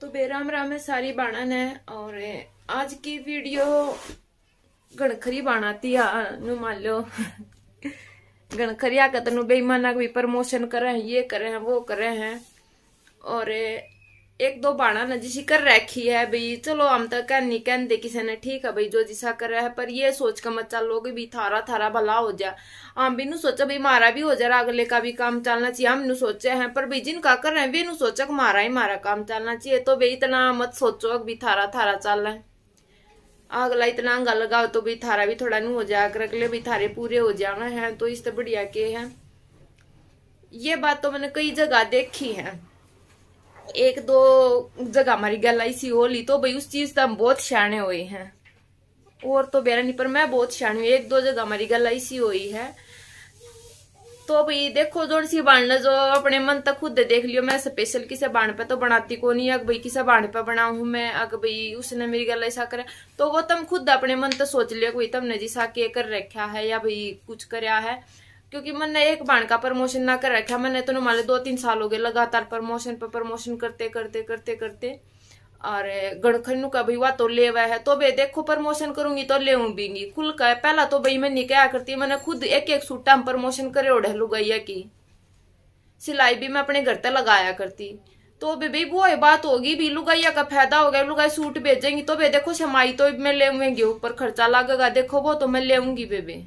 तो बेराम राम है सारी बाणन है और आज की वीडियो गणखरी बाणाती नु मान लो गणखरिया का तेन बेईमाना भी प्रमोशन करे है ये करे है वो करे है और एक दो बाणा ना जिसी कर रखी है भाई चलो हम तो कह नहीं कहते किसी ने ठीक है भाई जो जिसा कर रहा है पर ये सोच कर मत चलो कि भाई थारा थारा भला हो जा हम भी नू सोचा भाई मारा भी हो जा रहा अगले का भी काम चलना चाहिए हम नू सोचे हैं पर भाई जिनका कर रहे हैं भी नू सोचा मारा ही मारा काम चलना चाहिए तो भाई इतना मत सोचो भी थारा थारा चल रहा है अगला इतना अंगा लगाओ तो भी थारा भी थोड़ा नू हो जाए अगर अगले भी थारे पूरे हो जाना है तो इस तो बढ़िया के है ये बात तो मैंने कई जगह देखी है एक दो जगह हमारी आई सी होली तो भाई उस चीज तो हम बहुत सियाने हुए हैं और तो बेरा नहीं पर मैं बहुत सियानी हुई एक दो जगह हमारी आई सी हुई है तो भाई देखो जो सी बाण जो अपने मन तक खुद देख लियो मैं स्पेशल किसे बाण पे तो बनाती को नहीं अग भाई किसे बाण पे बनाऊ मैं अग भाई उसने मेरी गल ऐसा करे तो वो तुम तो खुद अपने मन तो सोच लियो कोई तुमने जिसा के कर रखा है या भाई कुछ कराया है क्योंकि मैंने एक बाण का प्रमोशन ना कर रखा मैंने तो मान दो तीन साल हो गए लगातार प्रमोशन पर प्रमोशन करते करते करते करते और गणखनु का भैया तो ले हुआ है तो भाई देखो प्रमोशन करूंगी तो ले भी खुल का है पहला तो भाई मैंने क्या करती मैंने खुद एक एक सूटा में प्रमोशन करे ओढ़ लू गई की सिलाई भी मैं अपने घर तक लगाया करती तो भी भाई वो बात होगी भी लुगाइया का फायदा हो गया लुगाई सूट भेजेंगी तो भाई देखो समाई तो मैं लेगी ऊपर खर्चा लगेगा देखो वो तो मैं लेगी बेबी बेबे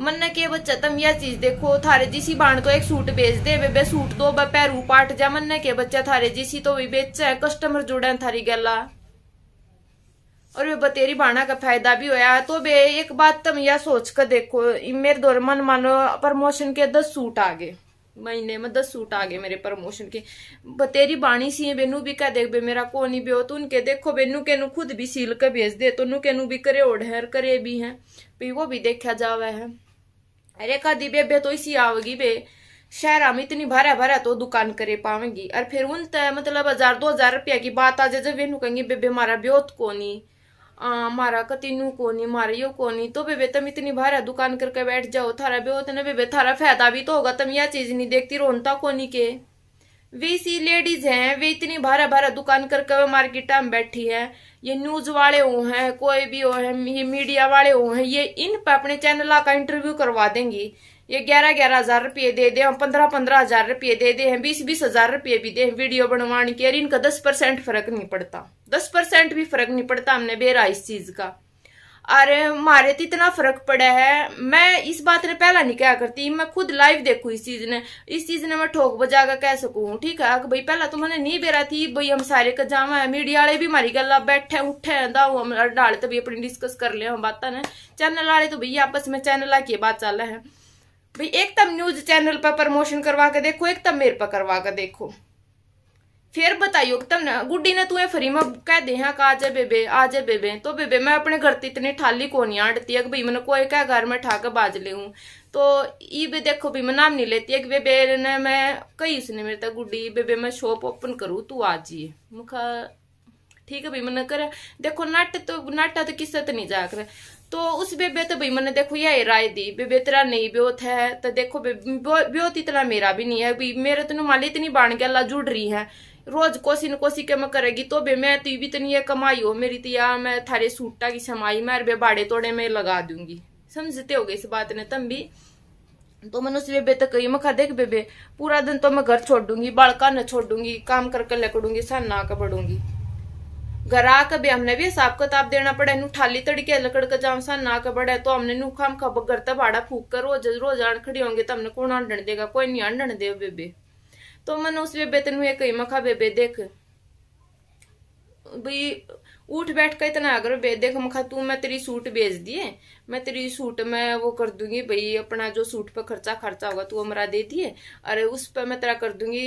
मन के बच्चा तुम यह चीज देखो थारे जिसी बाण को एक सूट बेच दे वे बे सूट दो बे पैरू पाट जा मन के बच्चा थारे जिसी तो भी बेच है कस्टमर जुड़े थारी गला और वे बतेरी बाणा का फायदा भी होया तो बे एक बात तुम यह सोच कर देखो मेरे दौर मन मानो प्रमोशन के दस सूट आ गए महीने में दस सूट आ गए मेरे प्रमोशन के बतेरी बाणी सी बेनू भी का देख बे मेरा को नहीं बेहो तो उनके देखो बेनू के नु खुद भी सील कर भेज दे तो नू के नू भी करे ओढ़ करे भी हैं वो भी देखा जावे है अरे का दी बे तो इसी आवेगी बे शहरा में इतनी भरा भरा तो दुकान करे पावेगी और फिर उन तय मतलब हजार दो हजार रुपया की बात आ जाए जब वेनू कहेंगी बेबे मारा ब्योत कोनी आ, मारा कतीनू कोनी मारा यो कोनी तो बेबे तुम इतनी भरा दुकान करके बैठ जाओ थारा ब्योत ने बेबे थारा फायदा भी तो होगा तुम यह चीज नहीं देखती रोनता कोनी के वे सी लेडीज हैं वे इतनी भारा भारा दुकान कर वे मार्केट में बैठी हैं ये न्यूज वाले हो हैं कोई भी हो है ये मीडिया वाले हो हैं ये इन पर अपने चैनल का इंटरव्यू करवा देंगी ये ग्यारह ग्यारह हजार रुपये दे दे पंद्रह पंद्रह हजार रुपये दे दे हैं बीस बीस हजार रुपये भी दे वीडियो बनवाने के इनका दस परसेंट फर्क नहीं पड़ता दस परसेंट भी फर्क नहीं पड़ता हमने बेरा इस चीज का अरे मारे तो इतना फर्क पड़ा है मैं इस बात ने पहला नहीं कहा करती मैं खुद लाइव देखू इस चीज ने इस चीज ने मैं ठोक बजा कर कह सकू ठीक है भाई पहला तो मैंने नहीं बेरा थी भाई हम सारे का जावा है मीडिया वाले भी हमारी गल बैठे उठे दाऊ हम डाले तो भी अपनी डिस्कस कर लिया हम बात ने चैनल वाले तो भैया आपस में चैनल आके बात चल है भाई एक तम न्यूज चैनल पर प्रमोशन करवा के देखो एक तम मेरे पर करवा के देखो फिर बताइयो तुमने गुड्डी ने तू फ्री में कह दे हाँ आ जाए बेबे आ जाए बेबे तो बेबे मैं अपने घर ते इतनी ठाली को नहीं आड़ती है भाई मैंने कोई कह घर में ठाक बाज ले हूँ तो ये भी देखो भी मैं नाम नहीं लेती है कि बेबे ने मैं कही उसने मेरे तक गुड्डी बेबे मैं शॉप ओपन करूँ तू आ जाइए मुखा ठीक है भाई मैंने कर देखो नट तो नट तो किस्से तो नहीं जा कर तो उस बेबे तो भाई मैंने देखो ये राय दी बेबे तेरा नहीं ब्योत है तो देखो ब्योत इतना मेरा भी नहीं है भाई मेरे तेन माली इतनी बाण के अल्लाह जुड़ रही है रोज कोसी न कोसी के मैं करेगी तो बे मैं तो भी तो नहीं है कमाई हो मेरी तो या मैं थारे सूटा की समाई मैं बे बाड़े तोड़े में लगा दूंगी समझते हो गए इस बात ने तम भी तो मैंने उस बेबे तक तो कही मखा देख बेबे पूरा दिन तो मैं घर छोड़ दूंगी बालका न छोड़ दूंगी काम करके लकड़ूंगी सर ना कर बढ़ूंगी घर आकर भी हमने भी हिसाब किताब देना पड़ा इन ठाली तड़के लकड़ का जाऊ सर ना का बड़ा तो हमने नुखा हम खबर करता तो भाड़ा फूक कर रोज रोज आंड खड़ी होंगे तो हमने कौन आंडन देगा कोई नहीं आंडन दे बेबे મને ઉસવે બેતન હુએ કઈ મખા मखा बेबे देख भाई उठ बैठ का इतना अगर बे देख मखा तू मैं तेरी सूट बेच दिए मैं तेरी सूट में वो कर दूंगी भाई अपना जो सूट पर खर्चा खर्चा होगा तू हमारा दे दिए अरे उस पर मैं तेरा कर दूंगी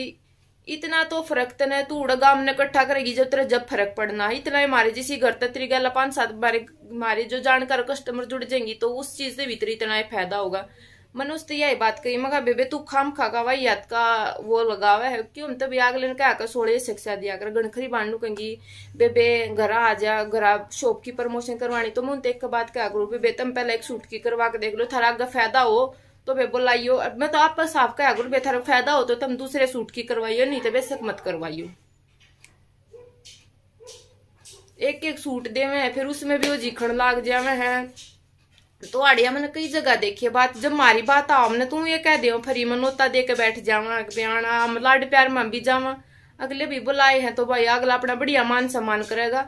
इतना तो फर्क तो नहीं तू उड़गा हमने इकट्ठा करेगी जब तेरा जब फर्क पड़ना है इतना ही मारे जिसी घर तक तेरी गल पांच सात बारे मारे जो जानकार कस्टमर जुड़ जाएंगी तो उस चीज से भी तेरी इतना ही फायदा होगा तो મનુષ યાય બાત કરી મગા બેબે તું ખામ ખાગાવા याद का वो लगावा है क्यों तब याग लेने का आकर सोड़े शिक्षा दिया कर गणखरी बांडू कहेंगी बेबे घरा आ जा घरा शॉप की प्रमोशन करवानी तो मैं देख के बात क्या करूँ बेबे तुम पहले एक सूट की करवा के देख लो थारा अगर फायदा हो तो बेबो लाइयो मैं तो आप पर साफ क्या करूँ बेथारा फायदा हो तो तुम दूसरे सूट की करवाइयो नहीं तो बेसक मत करवाइयो एक एक सूट देवे फिर उसमें भी वो जीखण लाग जावे हैं तो आड़िया मैंने कई जगह देखी है बात जब मारी बात आओ हमने तू ये कह दो फरी मनोता दे के बैठ जावा ब्याणा लाड प्यार मैं भी जावा अगले भी बुलाए हैं तो भाई अगला अपना बढ़िया मान सम्मान करेगा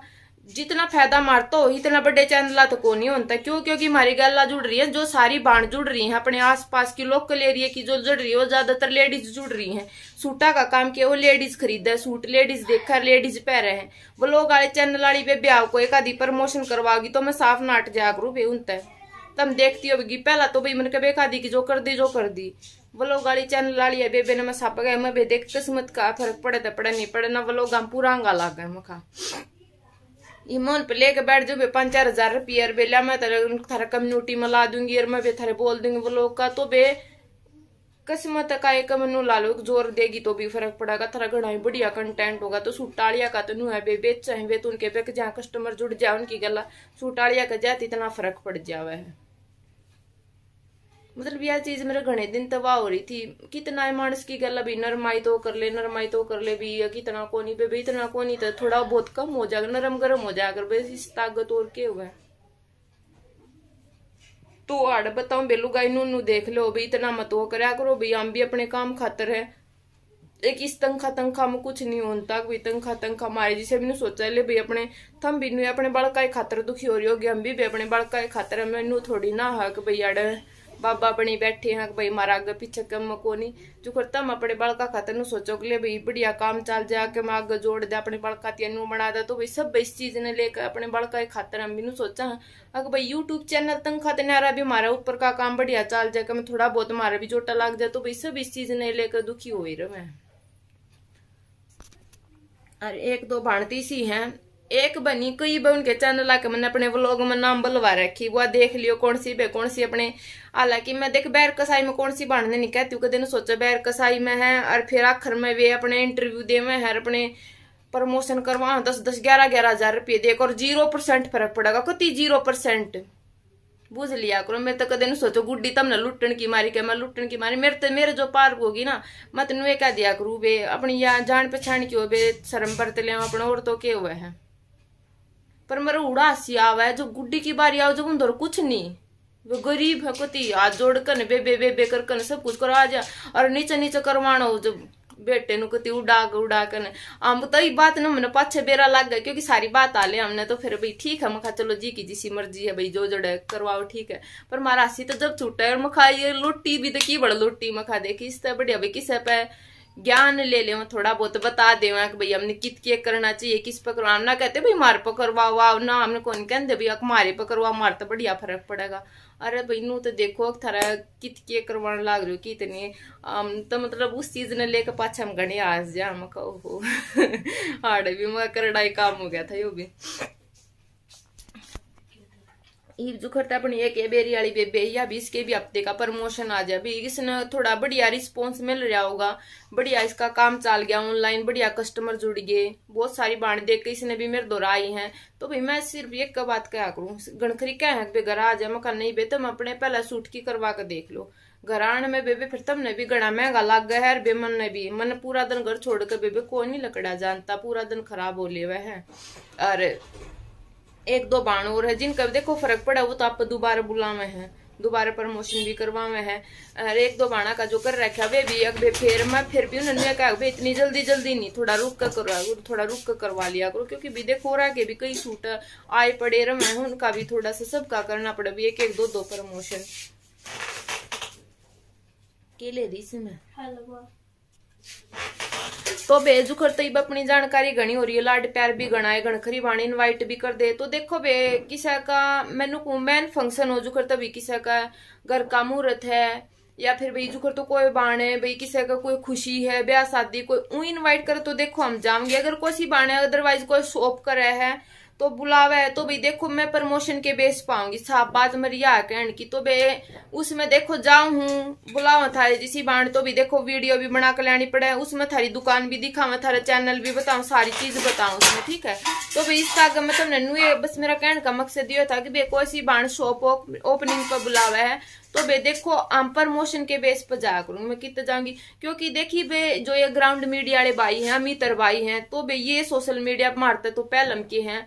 जितना फायदा मारता हो इतना बड़े चैनला तो को नहीं होता क्यों क्योंकि हमारी गल्ला जुड़ रही है जो सारी बाण जुड़ रही है अपने आसपास की लोकल एरिया की जो जुड़ रही है वो ज्यादातर लेडीज जुड़ रही हैं सूटा का काम किया वो लेडीज खरीदे सूट लेडीज देखा लेडीज पह रहे हैं वो लोग आए चैनल वाली पे ब्याह को एक आधी प्रमोशन करवागी तो मैं साफ नाट जागरूक उनता तम देखती होगी पहला तो भाई मैंने कहा बेखा दी कि जो कर दी जो कर दी वो लोग गाड़ी चैनल लाड़ी बेबे ने मैं सप गए मैं बे देख किस्मत का फर्क पड़े तो पड़े नहीं पड़े ना वो लोग हम पूरा अंगा ला गए मखा ये मन पे लेके बैठ जो बे पाँच चार हजार रुपये बे लिया मैं तेरे थारा कम्युनिटी में ला दूंगी और मैं बे थारे बोल दूंगी वो लोग का तो बे किस्मत का एक मनु ला लो जोर देगी तो भी फर्क पड़ेगा थारा घड़ा ही बढ़िया कंटेंट होगा तो सूटालिया का तो नू है बे बेच बे तो उनके बेक जहाँ कस्टमर जुड़ जाए उनकी गला सूटालिया का जाती इतना फर्क पड़ जावा है मतलब यह चीज मेरे घने दिन तबाह हो रही थी कितना है मानस की गल अभी नरमाई तो कर ले नरमाई तो कर ले भी कितना को नहीं पे भी इतना को नहीं तो थोड़ा बहुत कम हो जाएगा नरम गरम हो जाएगा बस इस ताकत और के हुआ तो आड़ बताओ बेलू गाय नू देख लो भी इतना मत वो करा करो भी हम भी अपने काम खातर है एक इस तंखा तंखा में कुछ नहीं होता भी तंखा तंखा मारे जिसे मैंने सोचा ले भाई अपने थम भी नहीं अपने बालका खातर दुखी हो रही होगी हम भी, भी अपने बालका खातर है हमें थोड़ी ना हक भाई आड़ बाबा बनी बैठे हैं कि भाई मारा आगे पीछे कम को नहीं जो करता हम अपने बालका खाते नु सोचो के लिए भाई बढ़िया काम चल जा के मैं आगे जोड़ दे अपने बालका तेन बना दे तो भाई सब इस चीज ने लेकर अपने बड़का खातर हम भी सोचा हाँ अगर भाई यूट्यूब चैनल तंग खाते नारा भी मारा ऊपर का काम बढ़िया चल जाए कि मैं थोड़ा बहुत मारा भी जोटा लग जाए तो भाई सब इस चीज ने लेकर दुखी हो रहा मैं और एक दो भाणती सी हैं एक बनी कई बे उनके चैनल आके मैंने अपने व्लॉग में नाम बलवा रखी वो देख लियो कौन सी बे कौन सी अपने हालांकि मैं देख बैर कसाई में कौन सी बनने नहीं कहती हूँ दिन सोचा बैर कसाई में है और फिर आखिर में वे अपने इंटरव्यू दे में है अपने प्रमोशन करवा दस दस ग्यारह ग्यारह हजार रुपये देख और जीरो परसेंट फर्क पड़ेगा कति जीरो परसेंट बुझ लिया करो मेरे तो कदे सोचो गुड्डी तब ना लुटन की मारी के मैं लुटन की मारी मेरे तो मेरे जो पार्क होगी ना मैं तेन कह दिया करू बे अपनी या जान पहचान की हो बे शर्म बरत लिया अपने और तो क्या हुआ है पर मेरे उड़ा हसी आवा जो गुड्डी की बारी आओ जब उन कुछ नहीं वो गरीब है कति हाथ जोड़ कन बे बे बे बे कर सब कुछ करवा जा और नीचे नीचे करवाना हो जब बेटे नु कति उड़ा उड़ा कर हम तो ये बात ना मैंने पाछे बेरा लग गया क्योंकि सारी बात आ ले हमने तो फिर भाई ठीक है मखा चलो जी की जिसी मर्जी है भाई जो जोड़े करवाओ ठीक है पर मारा सी तो जब छूटा है और मखा ये लोटी भी तो की बड़ा लोटी मखा देखी इस तरह बढ़िया भाई किस पे ज्ञान ले ले थोड़ा बहुत बता दे कि भाई हमने कित के करना चाहिए किस पर करवा ना कहते भाई मार पर पकड़वा वाह ना हमने कौन कहते भाई अख पर पकड़वा मार तो बढ़िया फर्क पड़ेगा अरे भाई नू तो देखो थारा कित के करवाने लाग रही हो कि इतनी हम तो मतलब उस चीज ने लेकर पाछा हम गणे आज जाए हम कहो हो हाड़े भी मैं करड़ा ही काम हो गया था यो भी ईब जुखर था अपनी एक एबेरी वाली बेबे या भी इसके भी हफ्ते का प्रमोशन आ जाए भी इसने थोड़ा बढ़िया रिस्पॉन्स मिल रहा होगा बढ़िया इसका काम चल गया ऑनलाइन बढ़िया कस्टमर जुड़ गए बहुत सारी बाण देख के इसने भी मेरे आई है तो भाई मैं सिर्फ एक का बात क्या करूँ गणखरी क्या है घर आ जाए मैं नहीं बे तुम अपने पहले सूट की करवा कर देख लो घर आने में बेबे फिर तुमने भी गड़ा महंगा लग गया है बे मन ने भी मन पूरा दिन घर छोड़ कर बेबे कोई नहीं लकड़ा जानता पूरा दिन खराब हो लिया हुआ है अरे एक दो बाण और है जिनका देखो फर्क पड़ा वो तो आप दोबारा बुलावे है दोबारा प्रमोशन भी करवावे है और एक दो बाणा का जो कर रखा वे भी अगबे फिर मैं फिर भी उन्होंने कहा अगबे इतनी जल्दी जल्दी नहीं थोड़ा रुक कर करवा थोड़ा रुक कर करवा लिया करो क्योंकि भी देखो रहा के भी कई सूट आए पड़े रहे हैं उनका भी थोड़ा सा सबका करना पड़े भी एक एक दो दो प्रमोशन के ले रही री मैं हेलो तो बेजुखर तयब तो अपनी जानकारी घनी हो रही है लाड प्यार भी गणाए घणखरी वाणी इनवाइट भी कर दे तो देखो बे किसा का मैनू मैन फंक्शन हो जुखर तभी किसा का घर का मुहूर्त है या फिर भाई जुखर तो कोई बाण है भाई किसी का कोई खुशी है ब्याह शादी कोई ऊ इनवाइट करे तो देखो हम जाएंगे अगर कोई सी अदरवाइज कोई शॉप करे है तो बुलावा है तो भाई देखो मैं प्रमोशन के बेस पाऊंगी साहब बात मरिया कहन की तो बे उसमें देखो जाऊं हूँ बुलावा थारे जिसी बाण तो भी देखो वीडियो भी बना कर लेनी पड़े उसमें थारी दुकान भी दिखावा थारा चैनल भी बताऊं सारी चीज बताऊं उसमें ठीक है तो भाई इसका अगर मैं तुमने नुए बस मेरा कहने का मकसद ये था कि भाई कोई सी बाण शॉप ओपनिंग पर बुलावा है तो बे देखो आम प्रमोशन के बेस पर जाया करूंगी मैं कितने जाऊंगी क्योंकि देखी बे जो ये ग्राउंड मीडिया वाले भाई हैं अमितर भाई हैं तो बे ये सोशल मीडिया मारते तो पहलम के हैं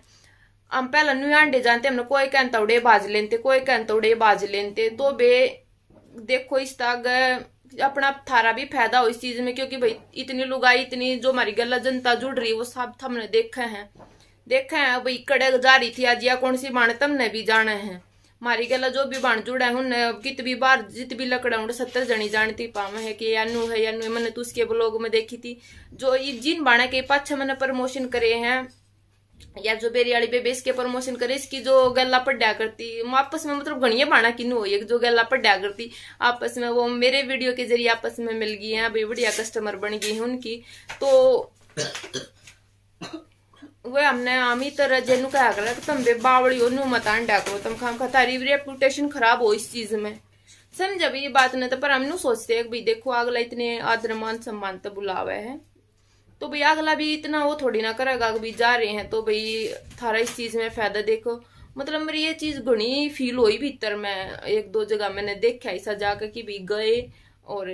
हम पहला आंडे जानते हमने कोई कहता उड़े बाज लेते कोई कहता उड़े बाज लेते तो बे देखो इस तक अपना थारा भी फायदा हो इस चीज में क्योंकि भाई इतनी लुगाई इतनी जो हमारी गला जनता जुड़ रही है वो सब हमने देखा है देखे है भाई कड़े जा रही थी आज या कौन सी माने तमने भी जाने हैं मारी गला जो भी बन जुड़ा है हूं कित भी बार जित भी लकड़ा हूं सत्तर जनी जानती पावे है कि यानू है यानू है मैंने तो उसके ब्लॉग में देखी थी जो ये जिन बाणा के पाछ मैंने प्रमोशन करे हैं या जो बेरी वाली बेबे इसके प्रमोशन करे इसकी जो गला पड्या करती आपस में मतलब घनी बाणा किन्नू हो जो गला पड्या करती आपस में वो मेरे वीडियो के जरिए आपस में मिल गई है अभी बढ़िया कस्टमर बन गई है उनकी तो वे हमने आमी तरह तो जेनू कहा कर तुम बे बावड़ी हो नू तुम खाम खा तारी रेपुटेशन खराब हो इस चीज में समझ अभी ये बात नहीं तो पर हम नू सोचते हैं भाई देखो अगला इतने सम्मान तो बुलावे है तो भाई अगला भी इतना वो थोड़ी ना करेगा जा रहे हैं तो भाई थारा इस चीज में फायदा देखो मतलब मेरी ये चीज घनी फील हुई भीतर में एक दो जगह मैंने देखा ऐसा जाकर कि भाई गए और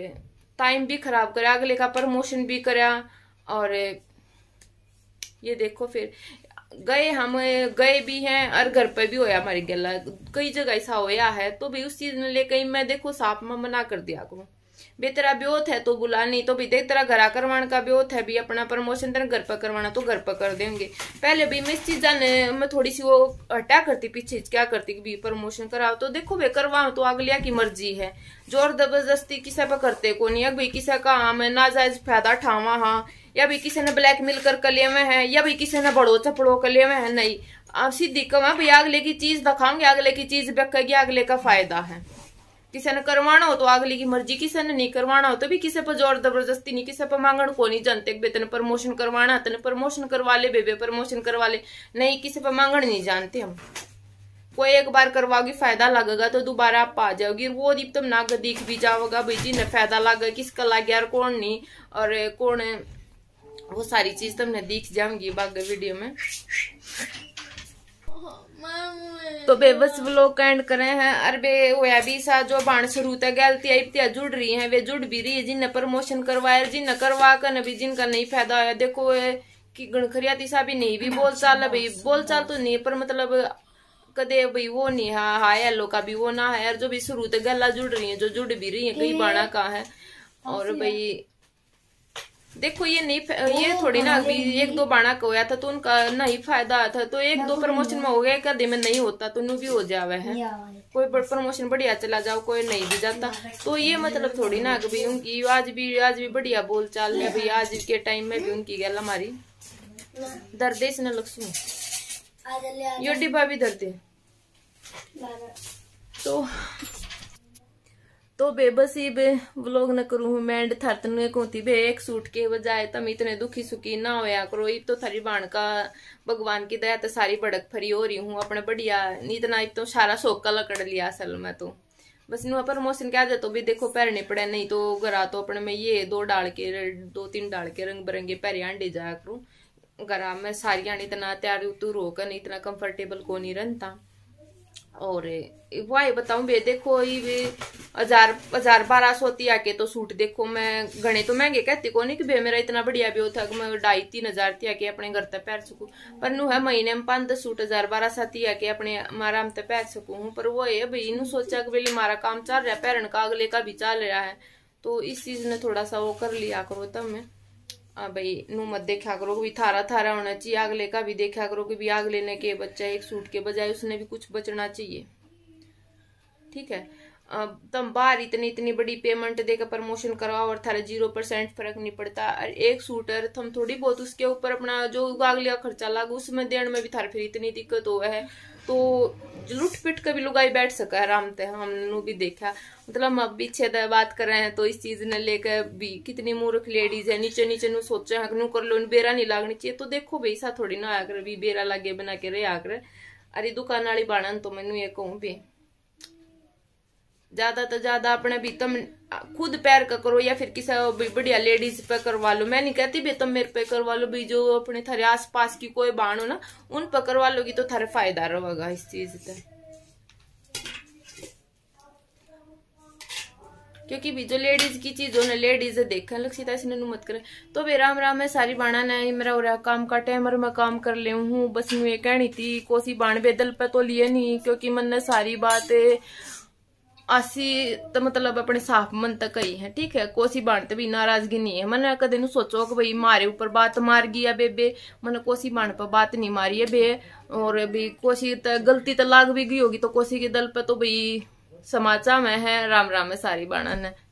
टाइम भी खराब करा अगले का प्रमोशन भी करा और ये देखो फिर गए हम गए भी हैं और घर पर भी होया हमारी गला कई जगह ऐसा होया है तो भी उस चीज ने कहीं मैं देखो साफ में मना कर दिया करूँ बे तेरा ब्योत है तो बुला नहीं तो भी देख तेरा घर करवाने का ब्योत है भी अपना प्रमोशन तेरा घर पर करवाना तो घर पर कर देंगे पहले भी मैं इस चीज मैं थोड़ी सी वो हटा करती पीछे क्या करती भी प्रमोशन कराओ तो देखो भाई करवाओ तो अगलिया की मर्जी है जोर जबरदस्ती किसा पर करते को नहीं भाई किसा का ना जायज फायदा उठावा हाँ या भी किसी ने ब्लैकमेल कर कर लिए हुए हैं या भी किसी ने बड़ो चपड़ो कर लिए हुए हैं नहीं आप सीधी कम है भाई अगले की चीज दिखाऊंगे अगले की चीज बेकेगी अगले का फायदा है किसी ने करवाना हो तो अगले की मर्जी किसी ने नहीं करवाना हो तो भी किसी पर जोर जबरदस्ती नहीं किसी पर मांगण को नहीं जानते तेने प्रमोशन करवाना तेने प्रमोशन करवा ले बेबे प्रमोशन करवा ले नहीं किसी पर मांगण नहीं जानते हम कोई एक बार करवाओगी फायदा लगेगा तो दोबारा आप आ जाओगी वो दीप तुम नाग दिख भी जाओगा भाई जी ने फायदा लगा किसका लग यार कौन नहीं और कौन वो सारी चीज तुमने तो दिख जाऊंगी बागे वीडियो में तो बे बस व्लॉग एंड करे हैं और बे होया भी सा जो बाण शुरू तक गलती आई पिया जुड़ रही हैं वे जुड़ भी रही है जिनने प्रमोशन करवाया जिनने करवा कर भी जिनका नहीं फायदा होया देखो कि गणखरिया तीसा भी नहीं भी बोल चाल भाई बोल चाल तो नहीं पर मतलब कदे भाई वो नहीं है हाय हेलो का भी वो ना है यार जो भी शुरू तक गला जुड़ रही है जो जुड़ भी रही है कई बाणा का है और भाई देखो ये नहीं ये थोड़ी ना हाँ, अभी एक दो बाणा का होया था तो, तो उनका नहीं फायदा था तो एक दो प्रमोशन में हो गया एक अधे में नहीं होता तो नू भी हो जावे है कोई प्रमोशन बढ़िया चला जाओ कोई नहीं भी जाता तो ये मतलब थोड़ी ना अभी उनकी आज भी आज भी बढ़िया बोल चाल है अभी आज के टाइम में भी उनकी गल हमारी दर्द न लक्ष्मी यो डिब्बा भी दर्द तो तो बेबस बे व्लॉग न करूँ मैं थरतन कोती बे एक सूट के बजाय तुम इतने दुखी सुखी ना होया करो इब तो थारी बाण का भगवान की दया तो सारी भड़क फरी हो रही हूँ अपने बढ़िया इतना इब तो सारा सोका लकड़ लिया असल में तो बस इन प्रमोशन क्या जाए तो भी देखो पहनने पड़े नहीं तो गरा तो अपने में ये दो डाल के दो तीन डाल के रंग बिरंगे पहरे आंडे जाया करूँ घरा में सारियाँ इतना तैयार तू नहीं इतना कंफर्टेबल को नहीं रहता और वाह बताऊं बे देखो ये हजार हजार बारह सौ ती आके तो सूट देखो मैं घने तो महंगे कहती को नहीं कि बे मेरा इतना बढ़िया भी होता कि मैं ढाई तीन हजार ती आके अपने घर तक पहन सकू पर नु है महीने में पांच सूट हजार बारह सौ ती आके अपने आराम तक पहन सकू हूं पर वो है भाई इन्हू सोचा कि भाई मारा काम चल रहा है पैरण का अगले का भी चल रहा है तो इस चीज ने थोड़ा सा वो कर लिया करो तब मैं हाँ भाई नू मत देखा करो भी थारा थारा होना चाहिए अगले का भी देखा करो कि भी आग लेने के बच्चा एक सूट के बजाय उसने भी कुछ बचना चाहिए ठीक है अब तुम बाहर इतनी इतनी बड़ी पेमेंट देकर प्रमोशन करवाओ और थारा जीरो परसेंट फर्क नहीं पड़ता और एक सूटर तुम थोड़ी बहुत उसके ऊपर अपना जो आग लिया खर्चा लागू उसमें देने में भी थारा फिर इतनी दिक्कत हुआ है तो लुट पिट कभी लुगाई बैठ सका है आराम से हमने भी देखा मतलब अब भी छेद बात कर रहे हैं तो इस चीज ने लेकर भी कितनी मूर्ख लेडीज है नीचे नीचे नु सोचे हैं नु कर लो बेरा नहीं लागनी चाहिए तो देखो भाई सा थोड़ी ना आकर भी बेरा लागे बना के रे आकर अरे दुकान वाली बाणन तो मैं ये कहूँ भी ज्यादा तो ज्यादा अपने भी तुम खुद पैर का करो या फिर किसी बढ़िया लेडीज पे करवा लो मैं नहीं कहती भी तुम मेरे पे करवा लो भी जो अपने थारे आस पास की कोई बाण हो ना उन पर करवा लोगी तो थारे फायदा रहेगा इस चीज का क्योंकि भी जो लेडीज की चीज हो ना लेडीज लग लक्षिता इसने मत करे तो वे राम राम है सारी बाणा ने मेरा हो रहा काम का टाइम और मैं काम कर ले हूँ बस मैं कहनी थी कोसी बाण बेदल पे तो लिए नहीं क्योंकि मन ने सारी बात ਅਸੀਂ ਤਾਂ ਮਤਲਬ ਆਪਣੇ ਸਾਫ ਮਨ ਤੱਕ ਹੀ ਹੈ ਠੀਕ ਹੈ ਕੋਸੀ ਬਾਣ ਤੇ ਵੀ ਨਾਰਾਜ਼ਗੀ ਨਹੀਂ ਹੈ ਮਨ ਕਦੇ ਨੂੰ ਸੋਚੋ ਕਿ ਭਈ ਮਾਰੇ ਉੱਪਰ ਬਾਤ ਮਾਰ ਗਈ ਆ ਬੇਬੇ ਮਨ ਕੋਸੀ ਬਾਣ पर बात नहीं मारी है बे और भी कोसी गलती तो लाग भी गई होगी तो कोसी के दल पे तो भाई समाचार में है राम राम है सारी बाणन है